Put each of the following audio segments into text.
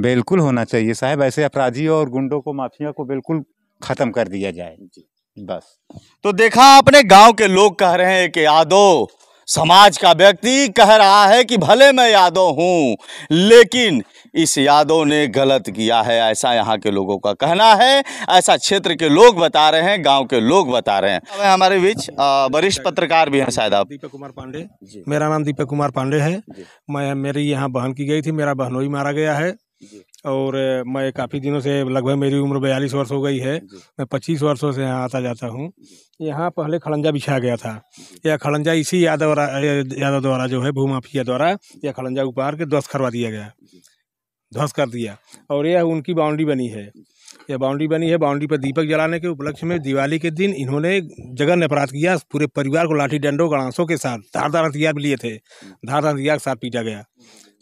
बिल्कुल होना चाहिए साहब ऐसे अपराधी और गुंडों को माफिया को बिल्कुल ख़त्म कर दिया जाए बस तो देखा आपने गांव के लोग कह रहे हैं कि यादव समाज का व्यक्ति कह रहा है कि भले मैं यादव हूँ लेकिन इस यादव ने गलत किया है ऐसा यहाँ के लोगों का कहना है ऐसा क्षेत्र के लोग बता रहे हैं गांव के लोग बता रहे हैं हमारे बीच वरिष्ठ पत्रकार भी हैं शायद आप दीपक कुमार पांडे मेरा नाम दीपक कुमार पांडे है मैं मेरी यहाँ बहन की गई थी मेरा बहनोई मारा गया है और मैं काफ़ी दिनों से लगभग मेरी उम्र बयालीस वर्ष हो गई है मैं पच्चीस वर्षों से यहाँ आता जाता हूँ यहाँ पहले खड़ंजा बिछाया गया था यह खड़ंजा इसी यादव यादव द्वारा जो है भूमाफिया द्वारा यह खड़ंजा उपहार के ध्वस्त करवा दिया गया ध्वस्त कर दिया और यह उनकी बाउंड्री बनी है यह बाउंड्री बनी है बाउंड्री पर दीपक जलाने के उपलक्ष्य में दिवाली के दिन इन्होंने जगन अपराध किया पूरे परिवार को लाठी डंडों गणासों के साथ धारदार हथियार भी लिए थे धारदार हथियार के साथ पीटा गया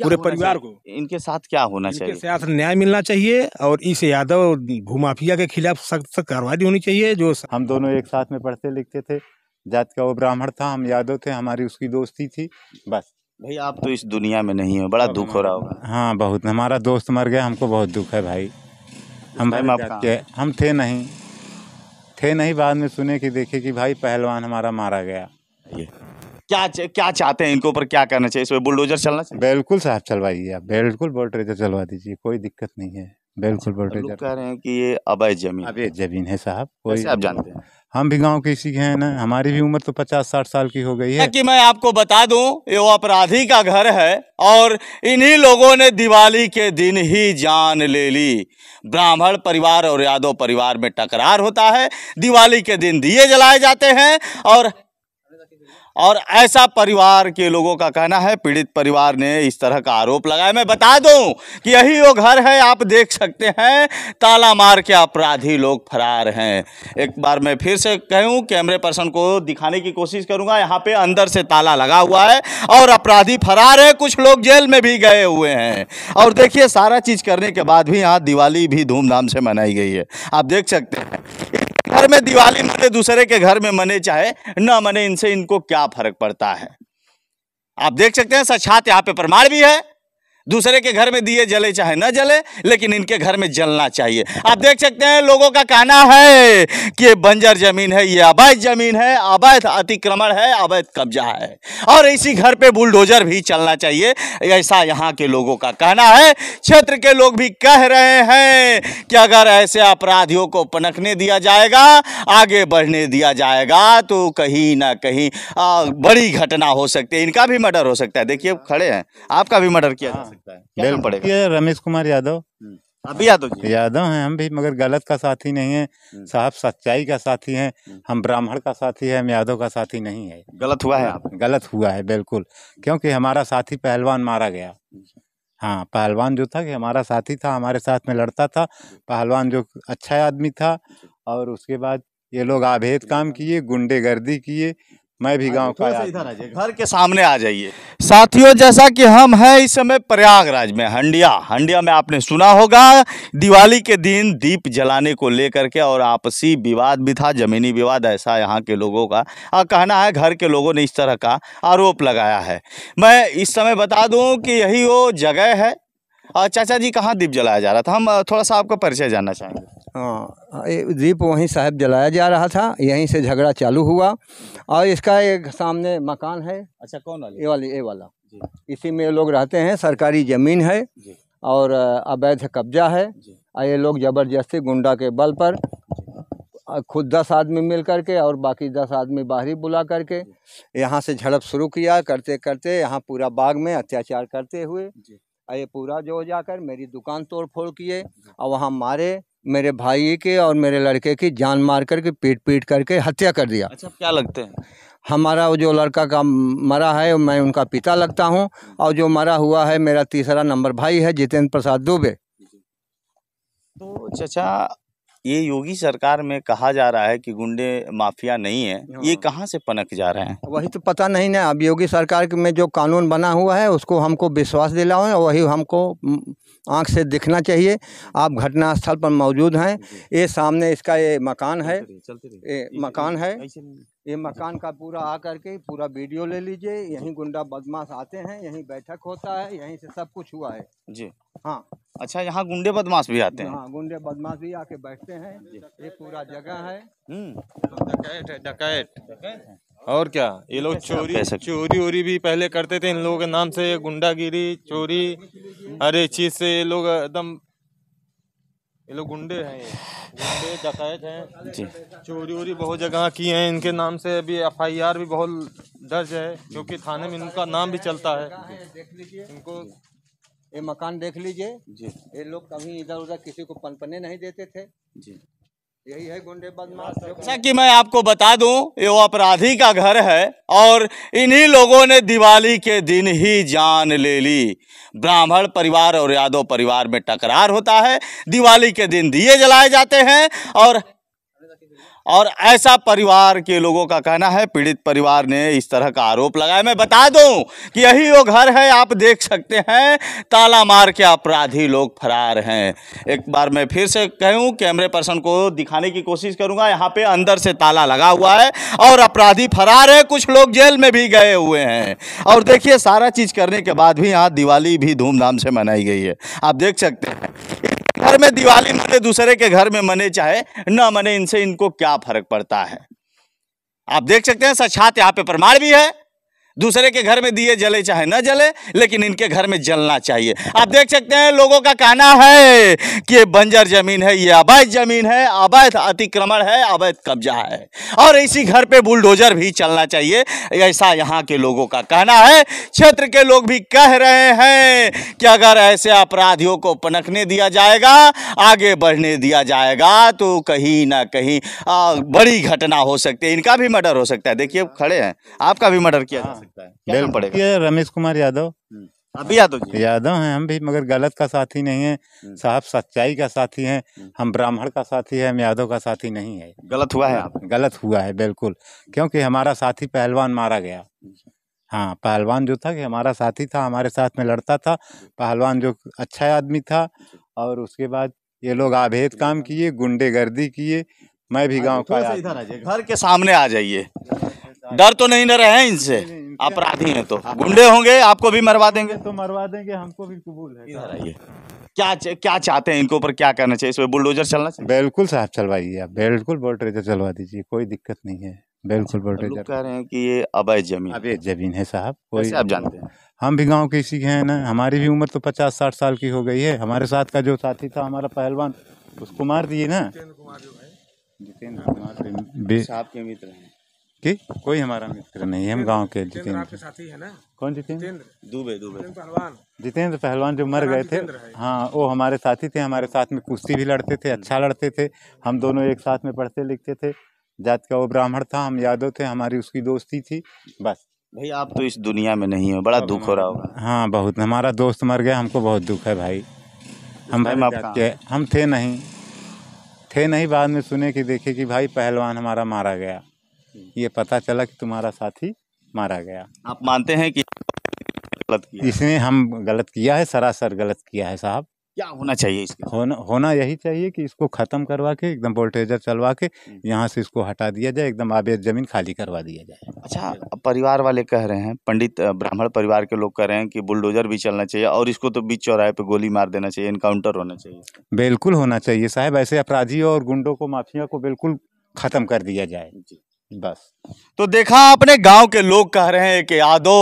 पूरे परिवार को इनके साथ क्या होना चाहिए इनके साथ न्याय मिलना चाहिए और इस यादव भूमाफिया के खिलाफ सख्त सख्त कार्रवाई होनी चाहिए जो हम दोनों एक साथ में पढ़ते लिखते थे जात का वो ब्राह्मण था हम यादव थे हमारी उसकी दोस्ती थी बस भाई आप तो इस दुनिया में नहीं हो बड़ा दुख हो रहा होगा हाँ बहुत हमारा दोस्त मर गया हमको बहुत दुख है भाई हम भाई माफ हम थे नहीं थे नहीं बाद में सुने कि देखे कि भाई पहलवान हमारा मारा गया ये क्या क्या चाहते हैं इनके ऊपर क्या करना चाहिए इसमें बुलडोजर चलना चाहिए बिल्कुल साहब चलवाइए आप बिल्कुल बोल्ट्रेजर चलवा दीजिए कोई दिक्कत नहीं है बिल्कुल बोल्ट्रेजर कह रहे हैं कि ये अवैध जमीन अवैध जमीन है साहब कोई आप मतलब जानते हैं हम भी गांव के के हैं ना हमारी भी उम्र तो पचास साठ साल की हो गई है कि मैं आपको बता दूं ये वो अपराधी का घर है और इन्हीं लोगों ने दिवाली के दिन ही जान ले ली ब्राह्मण परिवार और यादव परिवार में टकरार होता है दिवाली के दिन दिए जलाए जाते हैं और और ऐसा परिवार के लोगों का कहना है पीड़ित परिवार ने इस तरह का आरोप लगाया मैं बता दूं कि यही वो घर है आप देख सकते हैं ताला मार के अपराधी लोग फरार हैं एक बार मैं फिर से कहूं कैमरे पर्सन को दिखाने की कोशिश करूंगा यहाँ पे अंदर से ताला लगा हुआ है और अपराधी फरार है कुछ लोग जेल में भी गए हुए हैं और देखिए सारा चीज़ करने के बाद भी यहाँ दिवाली भी धूमधाम से मनाई गई है आप देख सकते हैं घर में दिवाली मने दूसरे के घर में मने चाहे न मने इनसे इनको क्या फर्क पड़ता है आप देख सकते हैं सच्छात यहाँ पे प्रमाण भी है दूसरे के घर में दिए जले चाहे ना जले लेकिन इनके घर में जलना चाहिए आप देख सकते हैं लोगों का कहना है कि ये बंजर जमीन है ये अवैध जमीन है अवैध अतिक्रमण है अवैध कब्जा है और इसी घर पे बुलडोजर भी चलना चाहिए ऐसा यहाँ के लोगों का कहना है क्षेत्र के लोग भी कह रहे हैं कि अगर ऐसे अपराधियों को पनखने दिया जाएगा आगे बढ़ने दिया जाएगा तो कहीं ना कहीं आ, बड़ी घटना हो सकती है इनका भी मर्डर हो सकता है देखिए खड़े हैं आपका भी मर्डर किया जा सकता है सकता है पड़ेगा रमेश कुमार यादव हम्म, अभी यादव जी यादव हैं हम भी मगर गलत का साथी नहीं है हम्म। साहब सच्चाई का साथी हैं हम्म। हम ब्राह्मण का साथी है हम यादव का साथी नहीं है गलत हुआ है आप गलत हुआ है बिल्कुल क्योंकि हमारा साथी पहलवान मारा गया अच्छा। हाँ पहलवान जो था कि हमारा साथी था हमारे साथ में लड़ता था पहलवान जो अच्छा आदमी था अच्छा। और उसके बाद ये लोग आभेद अच्छा। काम किए गुंडेगर्दी किए मैं भी गांव का इधर घर के सामने आ जाइए साथियों जैसा कि हम हैं इस समय प्रयागराज में हंडिया हंडिया में आपने सुना होगा दिवाली के दिन दीप जलाने को लेकर के और आपसी विवाद भी था जमीनी विवाद ऐसा यहाँ के लोगों का और कहना है घर के लोगों ने इस तरह का आरोप लगाया है मैं इस समय बता दूँ कि यही वो जगह है चाचा जी कहाँ दीप जलाया जा रहा था हम थोड़ा सा आपका परिचय जानना चाहेंगे हाँ दीप वहीं साहब जलाया जा रहा था यहीं से झगड़ा चालू हुआ और इसका एक सामने मकान है अच्छा कौन वाली ये वाली ए वाला इसी में लोग रहते हैं सरकारी ज़मीन है और अवैध कब्जा है और ये लोग ज़बरदस्ती गुंडा के बल पर खुद दस आदमी मिल करके और बाकी दस आदमी बाहरी बुला करके यहाँ से झड़प शुरू किया करते करते यहाँ पूरा बाग में अत्याचार करते हुए ये पूरा जो जाकर मेरी दुकान तोड़ फोड़ किए और वहाँ मारे मेरे भाई के और मेरे लड़के की जान मार करके पीट पीट करके हत्या कर दिया अच्छा क्या लगते हैं हमारा वो जो लड़का का मरा है मैं उनका पिता लगता हूँ और जो मरा हुआ है मेरा तीसरा नंबर भाई है जितेंद्र प्रसाद दुबे तो चचा ये योगी सरकार में कहा जा रहा है कि गुंडे माफिया नहीं है हाँ। ये कहाँ से पनक जा रहे हैं वही तो पता नहीं ना अब योगी सरकार में जो कानून बना हुआ है उसको हमको विश्वास दिलाओ वही हमको आँख से दिखना चाहिए आप घटनास्थल पर मौजूद हैं ये सामने इसका ये मकान है ये मकान है ये मकान का पूरा आ करके पूरा वीडियो ले लीजिए यहीं गुंडा बदमाश आते हैं यहीं बैठक होता है यहीं से सब कुछ हुआ है जी हाँ अच्छा यहाँ गुंडे बदमाश भी आते हैं हाँ गुंडे बदमाश भी आके बैठते हैं ये पूरा जगह है हम्म। डकैत है डकैत डकैत है और क्या ये लोग चोरी चोरी वोरी भी पहले करते थे इन लोगों के नाम से गुंडागिरी चोरी हर एक चीज से ये लोग एकदम ये लोग गुंडे हैं गुंडे जकायत हैं जी चोरी वोरी बहुत जगह की हैं इनके नाम से अभी एफआईआर भी बहुत दर्ज है क्योंकि थाने में इनका नाम भी चलता है इनको ये मकान देख लीजिए जी ये लोग कभी इधर उधर किसी को पनपने नहीं देते थे जी यही है गुंडे बदमाश जैसा कि मैं आपको बता दूं ये वो अपराधी का घर है और इन्हीं लोगों ने दिवाली के दिन ही जान ले ली ब्राह्मण परिवार और यादव परिवार में टकरार होता है दिवाली के दिन दिए जलाए जाते हैं और और ऐसा परिवार के लोगों का कहना है पीड़ित परिवार ने इस तरह का आरोप लगाया मैं बता दूं कि यही वो घर है आप देख सकते हैं ताला मार के अपराधी लोग फरार हैं एक बार मैं फिर से कहूं कैमरे पर्सन को दिखाने की कोशिश करूंगा यहाँ पे अंदर से ताला लगा हुआ है और अपराधी फरार है कुछ लोग जेल में भी गए हुए हैं और देखिए सारा चीज़ करने के बाद भी यहाँ दिवाली भी धूमधाम से मनाई गई है आप देख सकते हैं घर में दिवाली मने दूसरे के घर में मने चाहे न मने इनसे इनको क्या फर्क पड़ता है आप देख सकते हैं सच्छात यहाँ पे प्रमाण भी है दूसरे के घर में दिए जले चाहे न जले लेकिन इनके घर में जलना चाहिए आप देख सकते हैं लोगों का कहना है कि ये बंजर जमीन है ये अवैध जमीन है अवैध अतिक्रमण है अवैध कब्जा है और इसी घर पे बुलडोजर भी चलना चाहिए ऐसा यहाँ के लोगों का कहना है क्षेत्र के लोग भी कह रहे हैं कि अगर ऐसे अपराधियों को पनखने दिया जाएगा आगे बढ़ने दिया जाएगा तो कहीं ना कहीं आ, बड़ी घटना हो सकती है इनका भी मर्डर हो सकता है देखिए खड़े हैं आपका भी मर्डर किया जा सकता है सकता है क्या पड़ेगा रमेश कुमार यादव हम्म। अभी यादव जी यादव हैं हम भी मगर गलत का साथी नहीं है हम्म। साहब सच्चाई का साथी हैं हम्म। हम ब्राह्मण का साथी है हम यादव का साथी नहीं है गलत हुआ है आप गलत हुआ है बिल्कुल क्योंकि हमारा साथी पहलवान मारा गया हाँ पहलवान जो था कि हमारा साथी था हमारे साथ में लड़ता था पहलवान जो अच्छा आदमी था और उसके बाद ये लोग आभेद काम किए गुंडेगर्दी किए मैं भी गांव का घर के सामने आ जाइए डर तो नहीं डर है इनसे अपराधी हैं तो हाँ। गुंडे होंगे आपको भी मरवा देंगे तो मरवा देंगे हमको भी कबूल है इधर आइए क्या क्या चाहते हैं इनके ऊपर क्या करना चाहिए इसमें बुलडोजर चलना चाहिए बिल्कुल साहब चलवाइए आप बिल्कुल बोल्ट्रेजर चलवा दीजिए कोई दिक्कत नहीं है बिल्कुल बोल्ट्रेजर कह रहे हैं कि ये अवैध जमीन अवैध जमीन है साहब कोई आप जानते हैं हम भी गांव के इसी के हैं ना हमारी भी उम्र तो पचास साठ साल की हो गई है हमारे साथ का जो साथी था हमारा पहलवान उसको मार दिए ना जितेंद्र कुमार साहब के मित्र हैं कि कोई हमारा मित्र नहीं हम गांव के जितेंद्र आपके साथी है ना कौन जितेंद्र दुबे दुबे पहलवान जितेंद्र पहलवान जो मर गए थे हाँ वो हमारे साथी थे हमारे साथ में कुश्ती भी लड़ते थे हम्म। अच्छा लड़ते थे हम दोनों एक साथ में पढ़ते लिखते थे जात का वो ब्राह्मण था हम यादव थे हमारी उसकी दोस्ती थी बस भाई आप तो इस दुनिया में नहीं हो बड़ा दुख हो रहा होगा हाँ बहुत हमारा दोस्त मर गया हमको बहुत दुख है भाई हम भाई हम थे नहीं थे नहीं बाद में सुने कि देखे कि भाई पहलवान हमारा मारा गया ये पता चला कि तुम्हारा साथी मारा गया आप मानते हैं कि गलत किया इसने हम गलत किया है सरासर गलत किया है साहब क्या होना चाहिए इसके होना होना यही चाहिए कि इसको ख़त्म करवा के एकदम वोल्टेजर चलवा के हम्म। यहाँ से इसको हटा दिया जाए एकदम आबेद ज़मीन खाली करवा दिया जाए अच्छा परिवार वाले कह रहे हैं पंडित ब्राह्मण परिवार के लोग कह रहे हैं कि बुलडोजर भी चलना चाहिए और इसको तो बीच चौराहे पे गोली मार देना चाहिए इनकाउंटर होना चाहिए बिल्कुल होना चाहिए साहब ऐसे अपराधियों और गुंडों को माफिया को बिल्कुल ख़त्म कर दिया जाए बस तो देखा आपने गांव के लोग कह रहे हैं कि आदो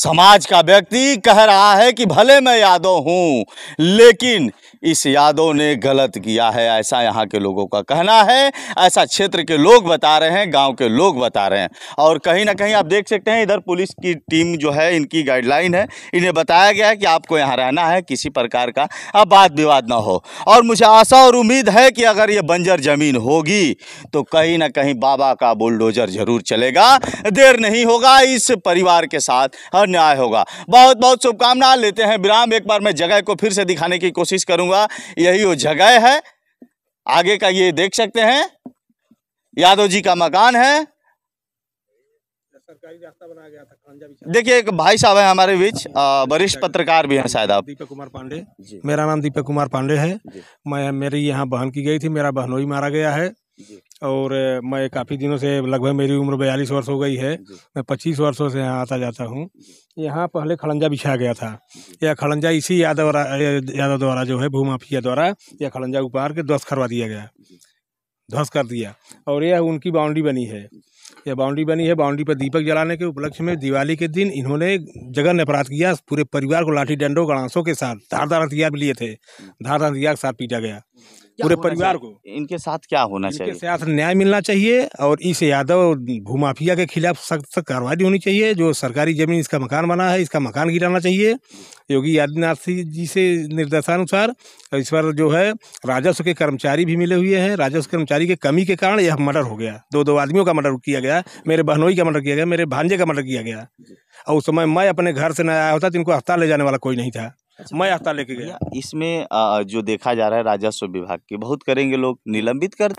समाज का व्यक्ति कह रहा है कि भले मैं यादव हूँ लेकिन इस यादव ने गलत किया है ऐसा यहाँ के लोगों का कहना है ऐसा क्षेत्र के लोग बता रहे हैं गांव के लोग बता रहे हैं और कहीं ना कहीं आप देख सकते हैं इधर पुलिस की टीम जो है इनकी गाइडलाइन है इन्हें बताया गया है कि आपको यहाँ रहना है किसी प्रकार का अब बात विवाद ना हो और मुझे आशा और उम्मीद है कि अगर ये बंजर ज़मीन होगी तो कहीं ना कहीं बाबा का बुलडोजर जरूर चलेगा देर नहीं होगा इस परिवार के साथ और न्याय होगा बहुत बहुत शुभकामना लेते हैं विराम एक बार मैं जगह को फिर से दिखाने की कोशिश करूंगा यही वो जगह है आगे का ये देख सकते हैं यादव जी का मकान है देखिए एक भाई साहब है हमारे बीच वरिष्ठ पत्रकार भी हैं शायद आप दीपक कुमार पांडे मेरा नाम दीपक कुमार पांडे है मैं मेरी यहाँ बहन की गई थी मेरा बहनोई मारा गया है और मैं काफ़ी दिनों से लगभग मेरी उम्र बयालीस वर्ष हो गई है मैं पच्चीस वर्षों से यहाँ आता जाता हूँ यहाँ पहले खड़ंजा बिछाया गया था यह खड़ंजा इसी यादव यादव द्वारा जो है भूमाफिया द्वारा यह खड़ंजा उपहार के ध्वस्त करवा दिया गया ध्वस्त कर दिया और यह उनकी बाउंड्री बनी है यह बाउंड्री बनी है बाउंड्री पर दीपक जलाने के उपलक्ष्य में दिवाली के दिन इन्होंने जगन अपराध किया पूरे परिवार को लाठी डंडों गणासों के साथ धारदार हथियार भी लिए थे धारदार हथियार के साथ पीटा गया पूरे परिवार को इनके साथ क्या होना चाहिए इनके साथ न्याय मिलना चाहिए और इस यादव भूमाफिया के खिलाफ सख्त सख्त कार्रवाई होनी चाहिए जो सरकारी जमीन इसका मकान बना है इसका मकान गिराना चाहिए योगी आदित्यनाथ जी से निर्देशानुसार इस पर जो है राजस्व के कर्मचारी भी मिले हुए हैं राजस्व कर्मचारी के कमी के कारण यह मर्डर हो गया दो दो आदमियों का मर्डर किया गया मेरे बहनोई का मर्डर किया गया मेरे भांजे का मर्डर किया गया और उस समय मैं अपने घर से न आया होता तो इनको अस्पताल ले जाने वाला कोई नहीं था अच्छा, मैं आता लेके गया इसमें जो देखा जा रहा है राजस्व विभाग की बहुत करेंगे लोग निलंबित कर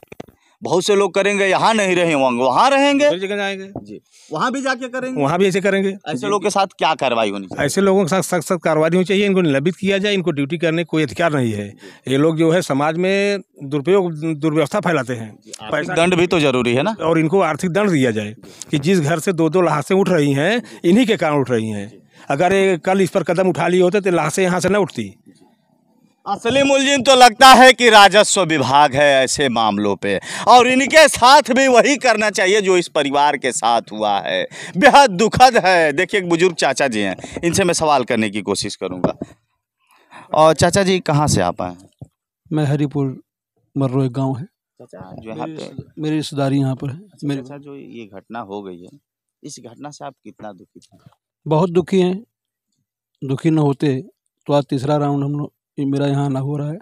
बहुत से लोग करेंगे यहाँ नहीं रहे होंगे वहाँ रहेंगे जाएंगे जी वहाँ भी जाके करेंगे वहाँ भी ऐसे करेंगे ऐसे लोगों के साथ क्या कार्रवाई होनी चाहिए ऐसे लोगों के साथ सख्त सख्त कार्रवाई होनी चाहिए इनको निलंबित किया जाए इनको ड्यूटी करने कोई अधिकार नहीं है ये लोग जो है समाज में दुरुपयोग दुर्व्यवस्था फैलाते हैं दंड भी तो जरूरी है ना और इनको आर्थिक दंड दिया जाए कि जिस घर से दो दो लाशें उठ रही हैं इन्हीं के कारण उठ रही हैं अगर कल इस पर कदम उठा लिए होते तो लाशें यहाँ से न उठती असली मुलजिम तो लगता है कि राजस्व विभाग है ऐसे मामलों पे और इनके साथ भी वही करना चाहिए जो इस परिवार के साथ हुआ है बेहद दुखद है देखिए एक बुजुर्ग चाचा जी हैं इनसे मैं सवाल करने की कोशिश करूँगा और चाचा जी कहाँ से आप आए मैं हरिपुर मर्रो एक गाँव है चाचा जो यहाँ मेरी रिश्तेदारी यहाँ पर है अच्छा, मेरे जो ये घटना हो गई है इस घटना से आप कितना दुखित हैं बहुत दुखी हैं दुखी न होते तो आज तीसरा राउंड हम लोग मेरा यहाँ ना हो रहा है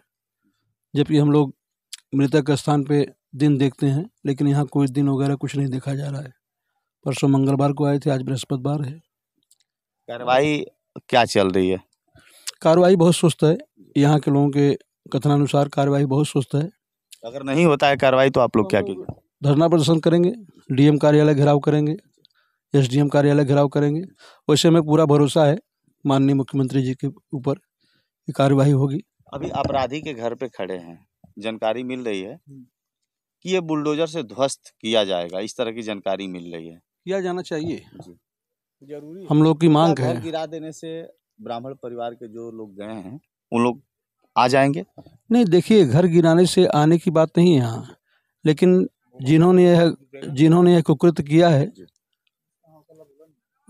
जबकि हम लोग मृतक स्थान पे दिन देखते हैं लेकिन यहाँ कोई दिन वगैरह कुछ नहीं देखा जा रहा है परसों मंगलवार को आए थे आज बृहस्पतिवार है कार्रवाई क्या चल रही है कार्रवाई बहुत सुस्त है यहाँ के लोगों के कथनानुसार कार्रवाई बहुत सुस्त है अगर नहीं होता है कार्रवाई तो आप लोग क्या कीजिए धरना प्रदर्शन करेंगे डीएम कार्यालय घेराव करेंगे एसडीएम कार्यालय घेराव करेंगे वैसे हमें पूरा भरोसा है माननीय मुख्यमंत्री जी के ऊपर कार्यवाही होगी अभी अपराधी के घर पे खड़े हैं जानकारी मिल रही है हम्म। कि ये बुलडोजर से ध्वस्त किया जाएगा इस तरह की जानकारी मिल रही है किया जाना चाहिए जरूरी हम लोग की मांग है गिरा देने से ब्राह्मण परिवार के जो लोग गए हैं उन लोग आ जाएंगे नहीं देखिए घर गिराने से आने की बात नहीं है यहाँ लेकिन जिन्होंने यह जिन्होंने यह कुकृत किया है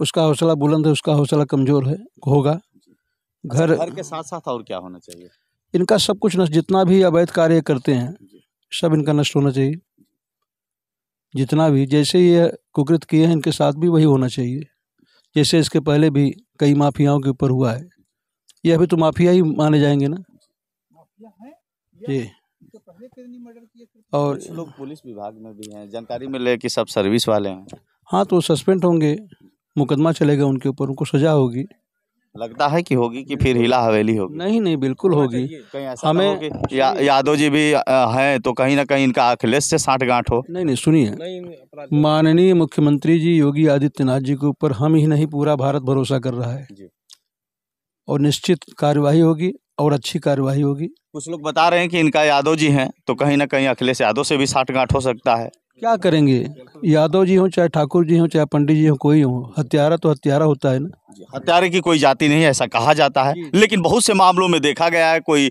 उसका हौसला बुलंद है उसका हौसला कमज़ोर है होगा अच्छा, घर घर के साथ साथ और क्या होना चाहिए इनका सब कुछ नष्ट जितना भी अवैध कार्य करते हैं सब इनका नष्ट होना चाहिए जितना भी जैसे ये कुकृत किए हैं इनके साथ भी वही होना चाहिए जैसे इसके पहले भी कई माफियाओं के ऊपर हुआ है ये अभी तो माफिया ही माने जाएंगे ना जी और लोग पुलिस विभाग में भी हैं जानकारी मिले कि सब सर्विस वाले हैं हाँ तो सस्पेंड होंगे मुकदमा चलेगा उनके ऊपर उनको सजा होगी लगता है कि होगी कि फिर हिला हवेली होगी नहीं नहीं बिल्कुल होगी हमें या, यादव जी भी हैं तो कहीं ना कहीं इनका अखिलेश से साठ गांठ हो नहीं नहीं सुनिए माननीय मुख्यमंत्री जी योगी आदित्यनाथ जी के ऊपर हम ही नहीं पूरा भारत भरोसा कर रहा है और निश्चित कार्यवाही होगी और अच्छी कार्यवाही होगी कुछ लोग बता रहे हैं कि इनका यादव जी हैं तो कहीं ना कहीं अखिलेश यादव से भी साठ गांठ हो सकता है क्या करेंगे यादव जी हों चाहे ठाकुर जी हों चाहे पंडित जी हों कोई हो हत्यारा तो हत्यारा होता है ना हत्यारे की कोई जाति नहीं ऐसा कहा जाता है लेकिन बहुत से मामलों में देखा गया है कोई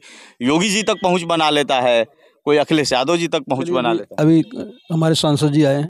योगी जी तक पहुंच बना लेता है कोई अखिलेश यादव जी तक पहुंच बना लेता है अभी हमारे सांसद जी आए